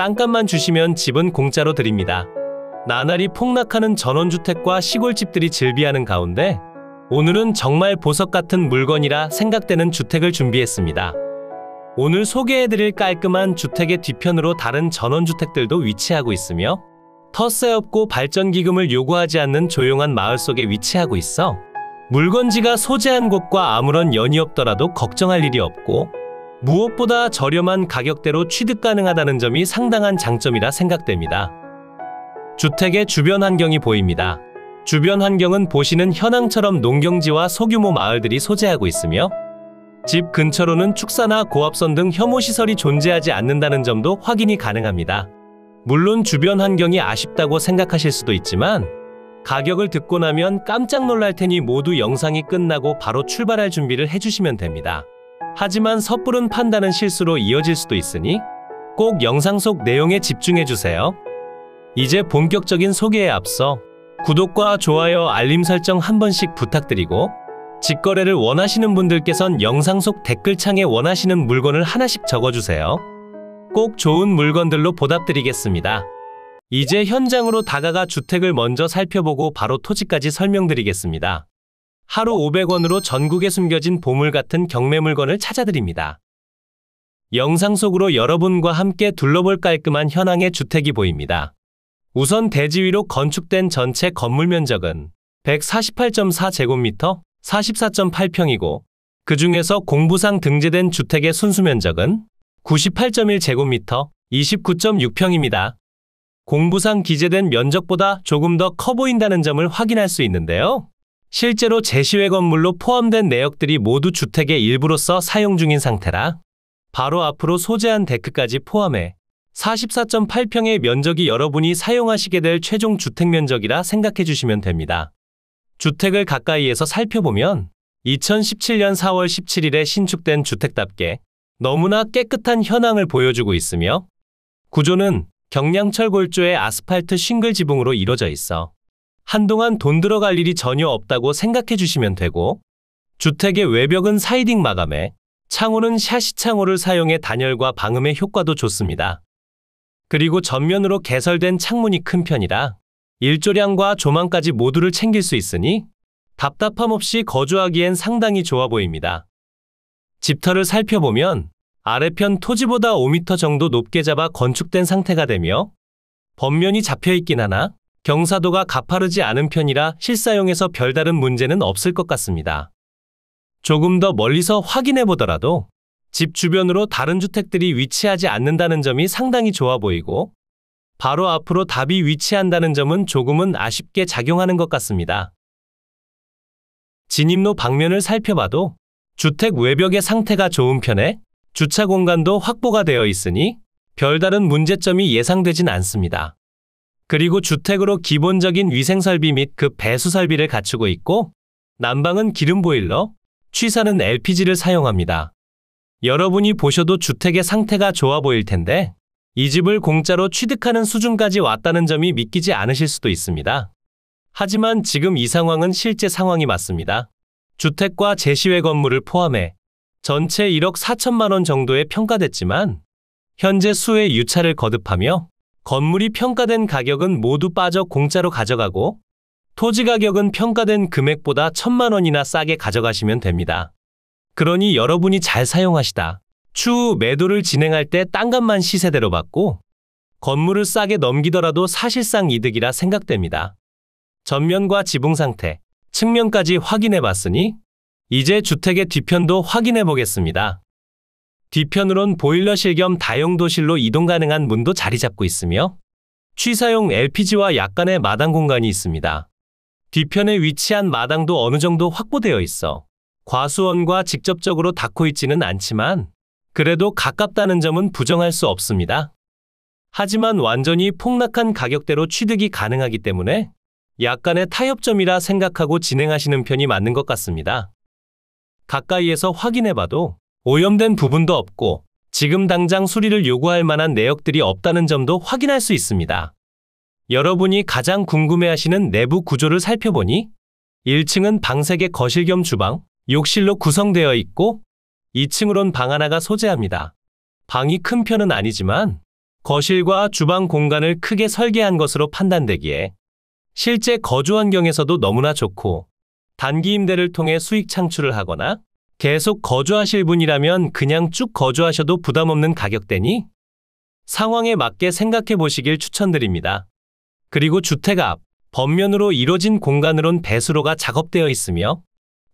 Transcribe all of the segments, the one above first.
땅값만 주시면 집은 공짜로 드립니다. 나날이 폭락하는 전원주택과 시골집들이 즐비하는 가운데 오늘은 정말 보석 같은 물건이라 생각되는 주택을 준비했습니다. 오늘 소개해드릴 깔끔한 주택의 뒤편으로 다른 전원주택들도 위치하고 있으며 터세 없고 발전기금을 요구하지 않는 조용한 마을 속에 위치하고 있어 물건지가 소재한 곳과 아무런 연이 없더라도 걱정할 일이 없고 무엇보다 저렴한 가격대로 취득 가능하다는 점이 상당한 장점이라 생각됩니다. 주택의 주변 환경이 보입니다. 주변 환경은 보시는 현황처럼 농경지와 소규모 마을들이 소재하고 있으며 집 근처로는 축사나 고압선 등 혐오시설이 존재하지 않는다는 점도 확인이 가능합니다. 물론 주변 환경이 아쉽다고 생각하실 수도 있지만 가격을 듣고 나면 깜짝 놀랄 테니 모두 영상이 끝나고 바로 출발할 준비를 해주시면 됩니다. 하지만 섣부른 판단은 실수로 이어질 수도 있으니 꼭 영상 속 내용에 집중해 주세요. 이제 본격적인 소개에 앞서 구독과 좋아요, 알림 설정 한 번씩 부탁드리고 직거래를 원하시는 분들께선 영상 속 댓글창에 원하시는 물건을 하나씩 적어주세요. 꼭 좋은 물건들로 보답드리겠습니다. 이제 현장으로 다가가 주택을 먼저 살펴보고 바로 토지까지 설명드리겠습니다. 하루 500원으로 전국에 숨겨진 보물 같은 경매 물건을 찾아드립니다. 영상 속으로 여러분과 함께 둘러볼 깔끔한 현황의 주택이 보입니다. 우선 대지 위로 건축된 전체 건물 면적은 148.4제곱미터, 44.8평이고 그 중에서 공부상 등재된 주택의 순수 면적은 98.1제곱미터, 29.6평입니다. 공부상 기재된 면적보다 조금 더 커 보인다는 점을 확인할 수 있는데요. 실제로 제시회 건물로 포함된 내역들이 모두 주택의 일부로서 사용 중인 상태라 바로 앞으로 소재한 데크까지 포함해 44.8평의 면적이 여러분이 사용하시게 될 최종 주택 면적이라 생각해 주시면 됩니다. 주택을 가까이에서 살펴보면 2017년 4월 17일에 신축된 주택답게 너무나 깨끗한 현황을 보여주고 있으며 구조는 경량철 골조의 아스팔트 싱글 지붕으로 이루어져 있어 한동안 돈 들어갈 일이 전혀 없다고 생각해 주시면 되고 주택의 외벽은 사이딩 마감에 창호는 샤시 창호를 사용해 단열과 방음의 효과도 좋습니다. 그리고 전면으로 개설된 창문이 큰 편이라 일조량과 조망까지 모두를 챙길 수 있으니 답답함 없이 거주하기엔 상당히 좋아 보입니다. 집터를 살펴보면 아래편 토지보다 5m 정도 높게 잡아 건축된 상태가 되며 범면이 잡혀 있긴 하나 경사도가 가파르지 않은 편이라 실사용에서 별다른 문제는 없을 것 같습니다. 조금 더 멀리서 확인해 보더라도 집 주변으로 다른 주택들이 위치하지 않는다는 점이 상당히 좋아 보이고 바로 앞으로 답이 위치한다는 점은 조금은 아쉽게 작용하는 것 같습니다. 진입로 방면을 살펴봐도 주택 외벽의 상태가 좋은 편에 주차 공간도 확보가 되어 있으니 별다른 문제점이 예상되진 않습니다. 그리고 주택으로 기본적인 위생설비 및 그 배수설비를 갖추고 있고 난방은 기름보일러, 취사는 LPG를 사용합니다. 여러분이 보셔도 주택의 상태가 좋아 보일 텐데 이 집을 공짜로 취득하는 수준까지 왔다는 점이 믿기지 않으실 수도 있습니다. 하지만 지금 이 상황은 실제 상황이 맞습니다. 주택과 제시외 건물을 포함해 전체 1억 4천만 원 정도에 평가됐지만 현재 수의 유찰을 거듭하며 건물이 평가된 가격은 모두 빠져 공짜로 가져가고 토지 가격은 평가된 금액보다 천만 원이나 싸게 가져가시면 됩니다. 그러니 여러분이 잘 사용하시다. 추후 매도를 진행할 때 땅값만 시세대로 받고 건물을 싸게 넘기더라도 사실상 이득이라 생각됩니다. 전면과 지붕 상태, 측면까지 확인해 봤으니 이제 주택의 뒤편도 확인해 보겠습니다. 뒤편으론 보일러실 겸 다용도실로 이동 가능한 문도 자리 잡고 있으며 취사용 LPG와 약간의 마당 공간이 있습니다. 뒤편에 위치한 마당도 어느 정도 확보되어 있어 과수원과 직접적으로 닿고 있지는 않지만 그래도 가깝다는 점은 부정할 수 없습니다. 하지만 완전히 폭락한 가격대로 취득이 가능하기 때문에 약간의 타협점이라 생각하고 진행하시는 편이 맞는 것 같습니다. 가까이에서 확인해봐도 오염된 부분도 없고 지금 당장 수리를 요구할 만한 내역들이 없다는 점도 확인할 수 있습니다. 여러분이 가장 궁금해하시는 내부 구조를 살펴보니 1층은 방색의 거실 겸 주방, 욕실로 구성되어 있고 2층으론 방 하나가 소재합니다. 방이 큰 편은 아니지만 거실과 주방 공간을 크게 설계한 것으로 판단되기에 실제 거주 환경에서도 너무나 좋고 단기 임대를 통해 수익 창출을 하거나 계속 거주하실 분이라면 그냥 쭉 거주하셔도 부담 없는 가격대니 상황에 맞게 생각해 보시길 추천드립니다. 그리고 주택 앞, 범면으로 이루어진 공간으론 배수로가 작업되어 있으며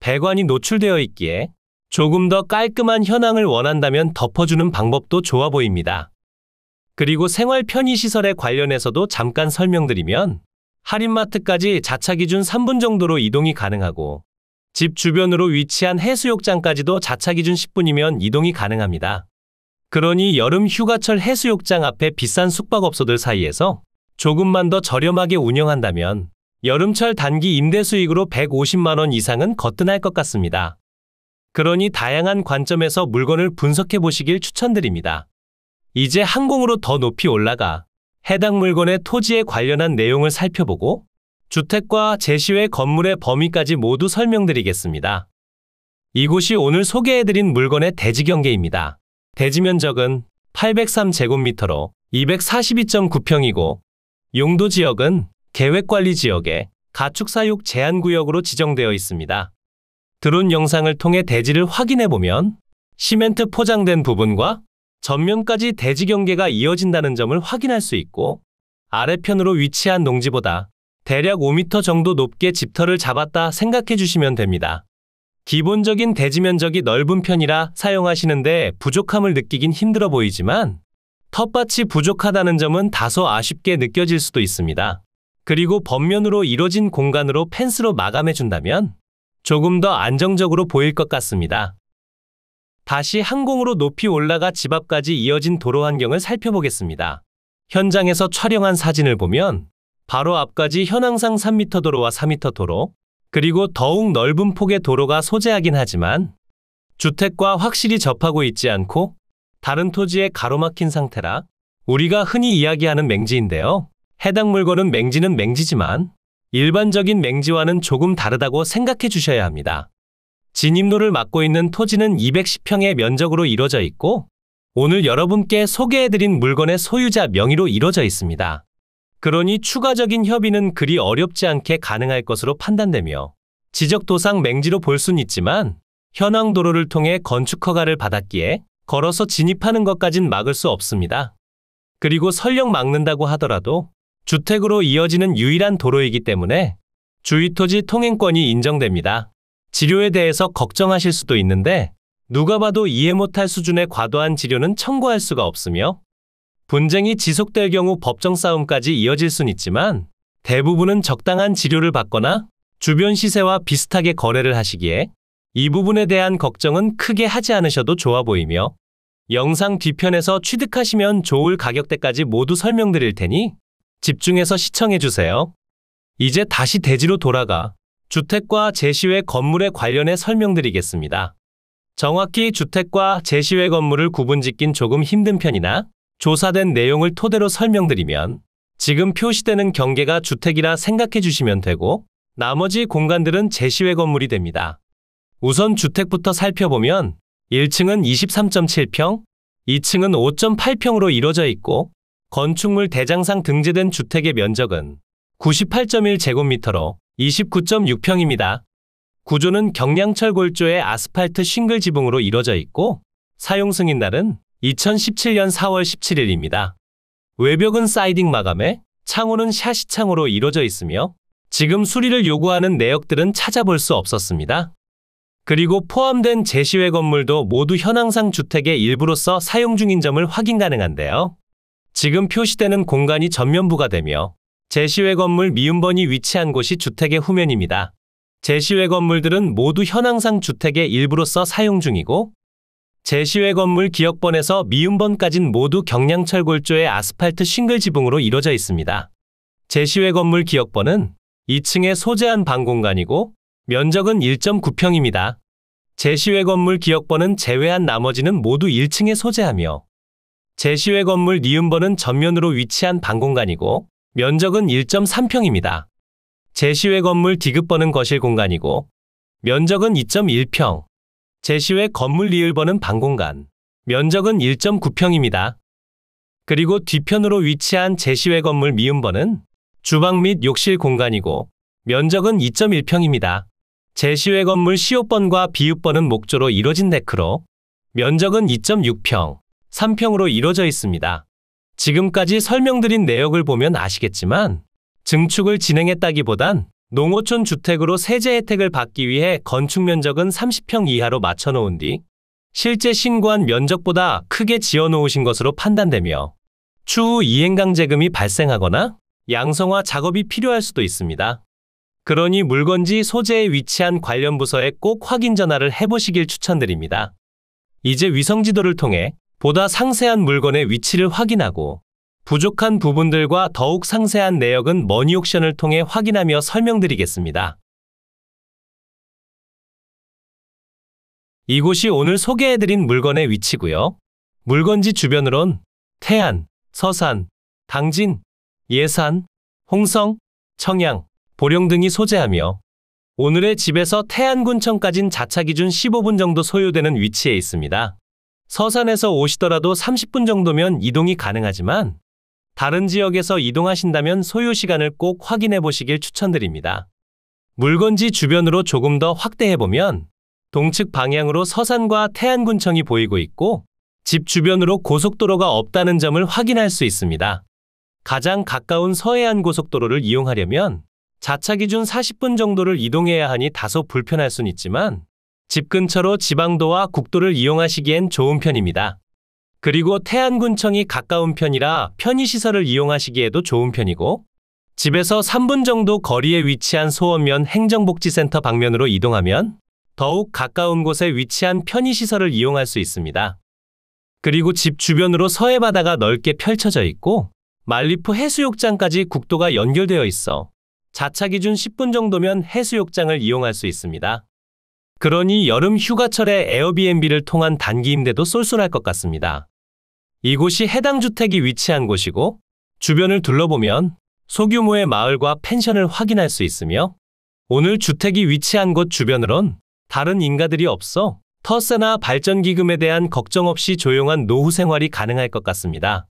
배관이 노출되어 있기에 조금 더 깔끔한 현황을 원한다면 덮어주는 방법도 좋아 보입니다. 그리고 생활 편의시설에 관련해서도 잠깐 설명드리면 할인마트까지 자차 기준 3분 정도로 이동이 가능하고 집 주변으로 위치한 해수욕장까지도 자차 기준 10분이면 이동이 가능합니다. 그러니 여름 휴가철 해수욕장 앞에 비싼 숙박업소들 사이에서 조금만 더 저렴하게 운영한다면 여름철 단기 임대 수익으로 150만 원 이상은 거뜬할 것 같습니다. 그러니 다양한 관점에서 물건을 분석해 보시길 추천드립니다. 이제 항공으로 더 높이 올라가 해당 물건의 토지에 관련한 내용을 살펴보고 주택과 제시외 건물의 범위까지 모두 설명드리겠습니다. 이곳이 오늘 소개해드린 물건의 대지 경계입니다. 대지 면적은 803제곱미터로 242.9평이고 용도 지역은 계획관리 지역에 가축사육 제한구역으로 지정되어 있습니다. 드론 영상을 통해 대지를 확인해보면 시멘트 포장된 부분과 전면까지 대지 경계가 이어진다는 점을 확인할 수 있고 아래편으로 위치한 농지보다 대략 5m 정도 높게 집터를 잡았다 생각해 주시면 됩니다. 기본적인 대지 면적이 넓은 편이라 사용하시는데 부족함을 느끼긴 힘들어 보이지만 텃밭이 부족하다는 점은 다소 아쉽게 느껴질 수도 있습니다. 그리고 범면으로 이뤄진 공간으로 펜스로 마감해 준다면 조금 더 안정적으로 보일 것 같습니다. 다시 항공으로 높이 올라가 집 앞까지 이어진 도로 환경을 살펴보겠습니다. 현장에서 촬영한 사진을 보면 바로 앞까지 현황상 3m 도로와 4m 도로, 그리고 더욱 넓은 폭의 도로가 소재하긴 하지만 주택과 확실히 접하고 있지 않고 다른 토지에 가로막힌 상태라 우리가 흔히 이야기하는 맹지인데요. 해당 물건은 맹지는 맹지지만 일반적인 맹지와는 조금 다르다고 생각해 주셔야 합니다. 진입로를 막고 있는 토지는 210평의 면적으로 이루어져 있고 오늘 여러분께 소개해드린 물건의 소유자 명의로 이루어져 있습니다. 그러니 추가적인 협의는 그리 어렵지 않게 가능할 것으로 판단되며 지적도상 맹지로 볼 수는 있지만 현황 도로를 통해 건축 허가를 받았기에 걸어서 진입하는 것까진 막을 수 없습니다. 그리고 설령 막는다고 하더라도 주택으로 이어지는 유일한 도로이기 때문에 주위 토지 통행권이 인정됩니다. 지료에 대해서 걱정하실 수도 있는데 누가 봐도 이해 못할 수준의 과도한 지료는 청구할 수가 없으며 분쟁이 지속될 경우 법정 싸움까지 이어질 순 있지만 대부분은 적당한 지료를 받거나 주변 시세와 비슷하게 거래를 하시기에 이 부분에 대한 걱정은 크게 하지 않으셔도 좋아 보이며 영상 뒤편에서 취득하시면 좋을 가격대까지 모두 설명드릴 테니 집중해서 시청해주세요. 이제 다시 대지로 돌아가 주택과 제시외 건물에 관련해 설명드리겠습니다. 정확히 주택과 제시외 건물을 구분짓긴 조금 힘든 편이나 조사된 내용을 토대로 설명드리면 지금 표시되는 경계가 주택이라 생각해 주시면 되고 나머지 공간들은 제시외 건물이 됩니다. 우선 주택부터 살펴보면 1층은 23.7평, 2층은 5.8평으로 이루어져 있고 건축물 대장상 등재된 주택의 면적은 98.1제곱미터로 29.6평입니다. 구조는 경량철 골조의 아스팔트 싱글 지붕으로 이루어져 있고 사용 승인 날은 2017년 4월 17일입니다. 외벽은 사이딩 마감에 창호는 샤시창호로 이루어져 있으며 지금 수리를 요구하는 내역들은 찾아볼 수 없었습니다. 그리고 포함된 제시회 건물도 모두 현황상 주택의 일부로서 사용 중인 점을 확인 가능한데요. 지금 표시되는 공간이 전면부가 되며 제시회 건물 미음번이 위치한 곳이 주택의 후면입니다. 제시회 건물들은 모두 현황상 주택의 일부로서 사용 중이고 제시외 건물 기역번에서 미음번까지는 모두 경량철 골조의 아스팔트 싱글 지붕으로 이루어져 있습니다. 제시외 건물 기역번은 2층에 소재한 방 공간이고 면적은 1.9평입니다. 제시외 건물 기역번은 제외한 나머지는 모두 1층에 소재하며 제시외 건물 니은번은 전면으로 위치한 방 공간이고 면적은 1.3평입니다. 제시외 건물 디귿번은 거실 공간이고 면적은 2.1평, 제시외 건물 리을버는 방공간. 면적은 1.9평입니다. 그리고 뒤편으로 위치한 제시외 건물 미음버는 주방 및 욕실 공간이고 면적은 2.1평입니다. 제시외 건물 시옷번과 비읍번은 목조로 이루어진 데크로 면적은 2.6평, 3평으로 이루어져 있습니다. 지금까지 설명드린 내역을 보면 아시겠지만 증축을 진행했다기보단 농어촌 주택으로 세제 혜택을 받기 위해 건축 면적은 30평 이하로 맞춰놓은 뒤 실제 신고한 면적보다 크게 지어놓으신 것으로 판단되며 추후 이행강제금이 발생하거나 양성화 작업이 필요할 수도 있습니다. 그러니 물건지 소재에 위치한 관련 부서에 꼭 확인 전화를 해보시길 추천드립니다. 이제 위성지도를 통해 보다 상세한 물건의 위치를 확인하고 부족한 부분들과 더욱 상세한 내역은 머니옥션을 통해 확인하며 설명드리겠습니다. 이곳이 오늘 소개해드린 물건의 위치고요. 물건지 주변으론 태안, 서산, 당진, 예산, 홍성, 청양, 보령 등이 소재하며 오늘의 집에서 태안군청까진 자차 기준 15분 정도 소요되는 위치에 있습니다. 서산에서 오시더라도 30분 정도면 이동이 가능하지만 다른 지역에서 이동하신다면 소요 시간을 꼭 확인해 보시길 추천드립니다. 물건지 주변으로 조금 더 확대해 보면 동측 방향으로 서산과 태안군청이 보이고 있고 집 주변으로 고속도로가 없다는 점을 확인할 수 있습니다. 가장 가까운 서해안 고속도로를 이용하려면 자차 기준 40분 정도를 이동해야 하니 다소 불편할 순 있지만 집 근처로 지방도와 국도를 이용하시기엔 좋은 편입니다. 그리고 태안군청이 가까운 편이라 편의시설을 이용하시기에도 좋은 편이고 집에서 3분 정도 거리에 위치한 소원면 행정복지센터 방면으로 이동하면 더욱 가까운 곳에 위치한 편의시설을 이용할 수 있습니다. 그리고 집 주변으로 서해바다가 넓게 펼쳐져 있고 말리프 해수욕장까지 국도가 연결되어 있어 자차 기준 10분 정도면 해수욕장을 이용할 수 있습니다. 그러니 여름 휴가철에 에어비앤비를 통한 단기 임대도 쏠쏠할 것 같습니다. 이곳이 해당 주택이 위치한 곳이고 주변을 둘러보면 소규모의 마을과 펜션을 확인할 수 있으며 오늘 주택이 위치한 곳 주변으론 다른 인가들이 없어 터세나 발전기금에 대한 걱정 없이 조용한 노후 생활이 가능할 것 같습니다.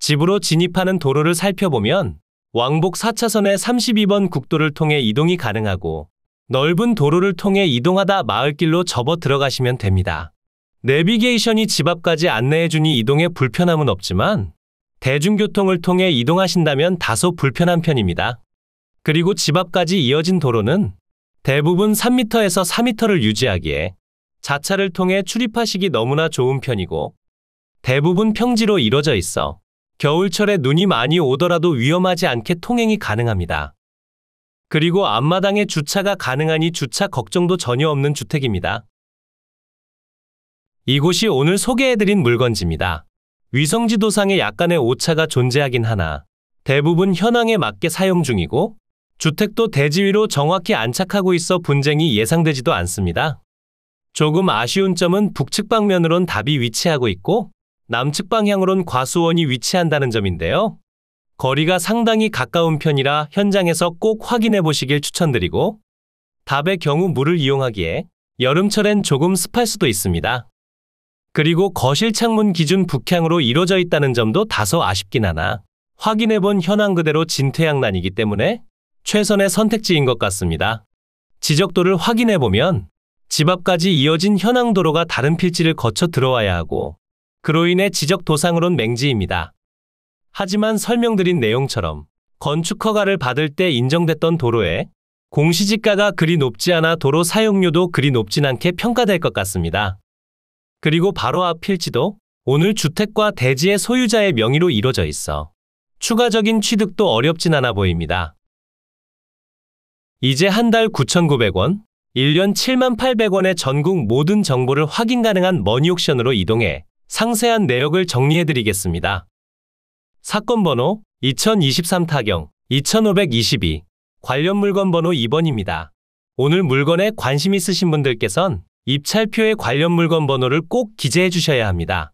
집으로 진입하는 도로를 살펴보면 왕복 4차선의 32번 국도를 통해 이동이 가능하고 넓은 도로를 통해 이동하다 마을길로 접어 들어가시면 됩니다. 내비게이션이 집 앞까지 안내해 주니 이동에 불편함은 없지만 대중교통을 통해 이동하신다면 다소 불편한 편입니다. 그리고 집 앞까지 이어진 도로는 대부분 3m에서 4m를 유지하기에 자차를 통해 출입하시기 너무나 좋은 편이고 대부분 평지로 이뤄져 있어 겨울철에 눈이 많이 오더라도 위험하지 않게 통행이 가능합니다. 그리고 앞마당에 주차가 가능하니 주차 걱정도 전혀 없는 주택입니다. 이곳이 오늘 소개해드린 물건지입니다. 위성지도상에 약간의 오차가 존재하긴 하나 대부분 현황에 맞게 사용 중이고 주택도 대지위로 정확히 안착하고 있어 분쟁이 예상되지도 않습니다. 조금 아쉬운 점은 북측 방면으론 답이 위치하고 있고 남측 방향으론 과수원이 위치한다는 점인데요. 거리가 상당히 가까운 편이라 현장에서 꼭 확인해 보시길 추천드리고 답의 경우 물을 이용하기에 여름철엔 조금 습할 수도 있습니다. 그리고 거실 창문 기준 북향으로 이루어져 있다는 점도 다소 아쉽긴 하나 확인해본 현황 그대로 진퇴양난이기 때문에 최선의 선택지인 것 같습니다. 지적도를 확인해보면 집 앞까지 이어진 현황 도로가 다른 필지를 거쳐 들어와야 하고 그로 인해 지적도상으론 맹지입니다. 하지만 설명드린 내용처럼 건축 허가를 받을 때 인정됐던 도로에 공시지가가 그리 높지 않아 도로 사용료도 그리 높진 않게 평가될 것 같습니다. 그리고 바로 앞 필지도 오늘 주택과 대지의 소유자의 명의로 이루어져 있어 추가적인 취득도 어렵진 않아 보입니다. 이제 한 달 9,900원, 1년 7,800원의 전국 모든 정보를 확인 가능한 머니옥션으로 이동해 상세한 내역을 정리해드리겠습니다. 사건 번호 2023 타경 2522 관련 물건 번호 2번입니다. 오늘 물건에 관심 있으신 분들께선 입찰표에 관련 물건 번호를 꼭 기재해 주셔야 합니다.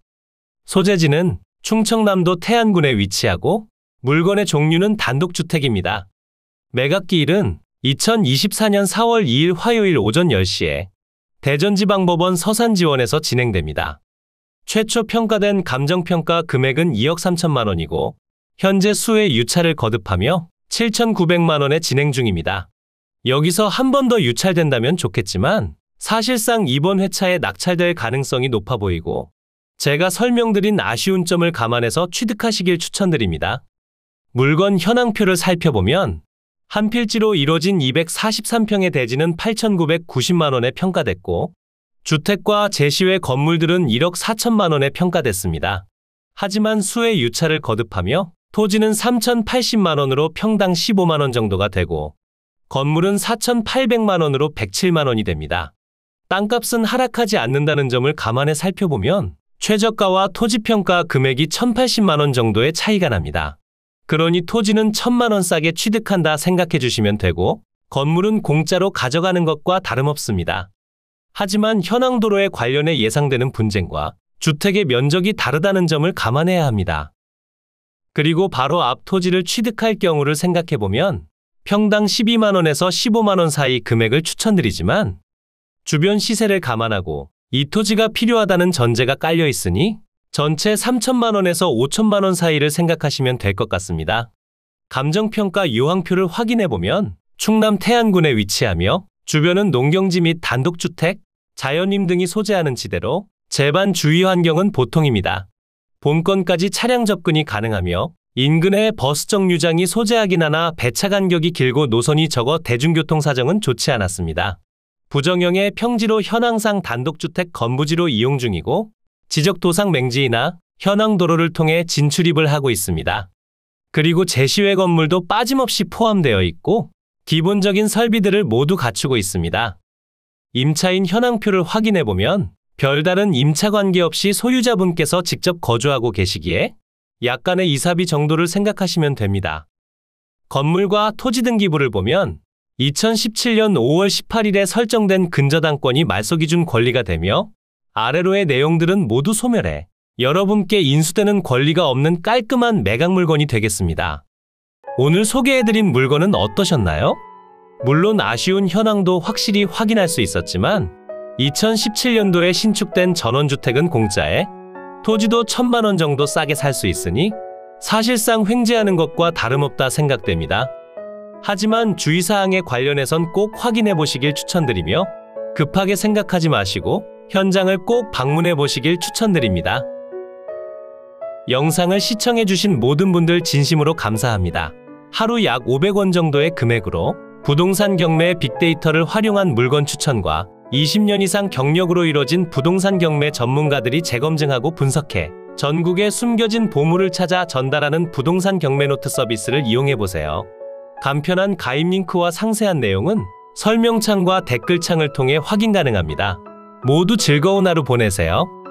소재지는 충청남도 태안군에 위치하고 물건의 종류는 단독주택입니다. 매각기일은 2024년 4월 2일 화요일 오전 10시에 대전지방법원 서산지원에서 진행됩니다. 최초 평가된 감정평가 금액은 2억 3천만 원이고 현재 수의 유찰을 거듭하며 7,900만 원에 진행 중입니다. 여기서 한 번 더 유찰된다면 좋겠지만 사실상 이번 회차에 낙찰될 가능성이 높아 보이고 제가 설명드린 아쉬운 점을 감안해서 취득하시길 추천드립니다. 물건 현황표를 살펴보면 한 필지로 이뤄진 243평의 대지는 8,990만원에 평가됐고 주택과 제시외 건물들은 1억 4천만원에 평가됐습니다. 하지만 수의 유차를 거듭하며 토지는 3,080만원으로 평당 15만원 정도가 되고 건물은 4,800만원으로 107만원이 됩니다. 땅값은 하락하지 않는다는 점을 감안해 살펴보면 최저가와 토지평가 금액이 1,080만원 정도의 차이가 납니다. 그러니 토지는 1,000만원 싸게 취득한다 생각해 주시면 되고 건물은 공짜로 가져가는 것과 다름없습니다. 하지만 현황도로에 관련해 예상되는 분쟁과 주택의 면적이 다르다는 점을 감안해야 합니다. 그리고 바로 앞 토지를 취득할 경우를 생각해보면 평당 12만원에서 15만원 사이 금액을 추천드리지만 주변 시세를 감안하고 이 토지가 필요하다는 전제가 깔려 있으니 전체 3천만 원에서 5천만 원 사이를 생각하시면 될 것 같습니다. 감정평가 유황표를 확인해 보면 충남 태안군에 위치하며 주변은 농경지 및 단독주택, 자연임 등이 소재하는 지대로 재반 주위 환경은 보통입니다. 본건까지 차량 접근이 가능하며 인근에 버스 정류장이 소재하긴 하나 배차 간격이 길고 노선이 적어 대중교통 사정은 좋지 않았습니다. 부정형의 평지로 현황상 단독주택 건부지로 이용 중이고 지적도상 맹지이나 현황도로를 통해 진출입을 하고 있습니다. 그리고 제시외 건물도 빠짐없이 포함되어 있고 기본적인 설비들을 모두 갖추고 있습니다. 임차인 현황표를 확인해 보면 별다른 임차 관계없이 소유자분께서 직접 거주하고 계시기에 약간의 이사비 정도를 생각하시면 됩니다. 건물과 토지 등기부를 보면 2017년 5월 18일에 설정된 근저당권이 말소기준 권리가 되며 아래로의 내용들은 모두 소멸해 여러분께 인수되는 권리가 없는 깔끔한 매각 물건이 되겠습니다. 오늘 소개해드린 물건은 어떠셨나요? 물론 아쉬운 현황도 확실히 확인할 수 있었지만 2017년도에 신축된 전원주택은 공짜에 토지도 천만원 정도 싸게 살 수 있으니 사실상 횡재하는 것과 다름없다 생각됩니다. 하지만 주의사항에 관련해선 꼭 확인해 보시길 추천드리며 급하게 생각하지 마시고 현장을 꼭 방문해 보시길 추천드립니다. 영상을 시청해 주신 모든 분들 진심으로 감사합니다. 하루 약 500원 정도의 금액으로 부동산 경매 빅데이터를 활용한 물건 추천과 20년 이상 경력으로 이뤄진 부동산 경매 전문가들이 재검증하고 분석해 전국의 숨겨진 보물을 찾아 전달하는 부동산 경매 노트 서비스를 이용해보세요. 간편한 가입 링크와 상세한 내용은 설명창과 댓글창을 통해 확인 가능합니다. 모두 즐거운 하루 보내세요.